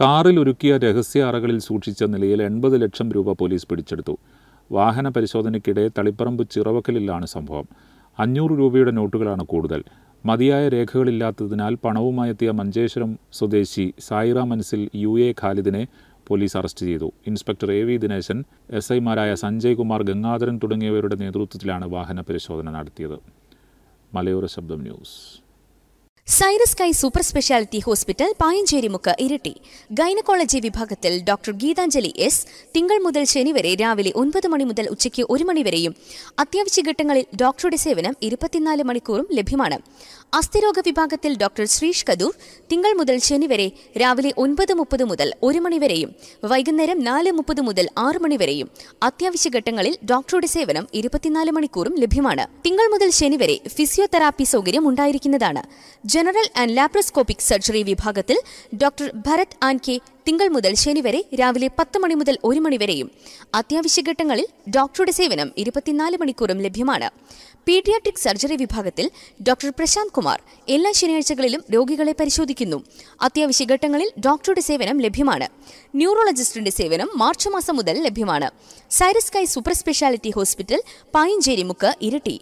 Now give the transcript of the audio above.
കാറിൽ ഒരുക്കിയ രഹസ്യ അറകളിൽ സൂക്ഷിച്ച നിലയിൽ എൺപത് ലക്ഷം രൂപ പോലീസ് പിടിച്ചെടുത്തു വാഹന പരിശോധനയ്ക്കിടെ തളിപ്പറമ്പ് ചിറവക്കലിലാണ് സംഭവം അഞ്ഞൂറ് രൂപയുടെ നോട്ടുകളാണ് കൂടുതൽ മതിയായ രേഖകളില്ലാത്തതിനാൽ പണവുമായെത്തിയ മഞ്ചേശ്വരം സ്വദേശി സായിറ മനസിൽ യു എ ഖാലിദിനെ പോലീസ് അറസ്റ്റ് ചെയ്തു inspector A V Dineshan S ഐമാരായ സഞ്ജയ് കുമാർ ഗംഗാധരൻ തുടങ്ങിയവരുടെ നേതൃത്വത്തിലാണ് വാഹന പരിശോധന നടത്തിയത് Malayora Shabdam news Cyrus Sky super speciality hospital Payancherimukku Iritty gynaecology വിഭാഗത്തിൽ ഡോക്ടർ ഗീതാഞ്ജലി എസ് തിങ്കൾ മുതൽ ശനി വരെ രാവിലെ ഒൻപത് മണി മുതൽ ഉച്ചയ്ക്ക് ഒരു മണിവരെയും അത്യാവശ്യ ഘട്ടങ്ങളിൽ ഡോക്ടറുടെ സേവനം ഇരുപത്തിനാല് മണിക്കൂറും ലഭ്യമാണ് അസ്ഥിരോഗ വിഭാഗത്തിൽ ഡോക്ടർ ശ്രീഷ് കദൂർ തിങ്കൾ മുതൽ ശനി വരെ രാവിലെ ഒൻപത് മുപ്പത് മുതൽ ഒരു മണിവരെയും വൈകുന്നേരം നാല് മുപ്പത് മുതൽ ആറ് മണിവരെയും അത്യാവശ്യ ഘട്ടങ്ങളിൽ ഡോക്ടറുടെ സേവനം ഇരുപത്തിനാല് മണിക്കൂറും ലഭ്യമാണ് തിങ്കൾ മുതൽ ശനി വരെ ഫിസിയോതെറാപ്പി സൗകര്യം ഉണ്ടായിരിക്കുന്നതാണ് ജനറൽ ആൻഡ് ലാപ്രോസ്കോപ്പിക് സർജറി വിഭാഗത്തിൽ ഡോക്ടർ ഭരത് ആൻകെ തിങ്കൾ മുതൽ ശനി വരെ രാവിലെ പത്ത് മണി മുതൽ ഒരു മണിവരെയും അത്യാവശ്യഘട്ടങ്ങളിൽ ഡോക്ടറുടെ സേവനം ഇരുപത്തിനാല് മണിക്കൂറും ലഭ്യമാണ് പീഡിയാട്രിക് സർജറി വിഭാഗത്തിൽ ഡോക്ടർ പ്രശാന്ത് കുമാർ എല്ലാ ശനിയാഴ്ചകളിലും രോഗികളെ പരിശോധിക്കുന്നു അത്യാവശ്യഘട്ടങ്ങളിൽ ഡോക്ടറുടെ സേവനം ലഭ്യമാണ് ന്യൂറോളജിസ്റ്റിന്റെ സേവനം മാർച്ച് മാസം മുതൽ ലഭ്യമാണ് Cyrus Sky super speciality hospital Payancherimukku ഇരട്ടി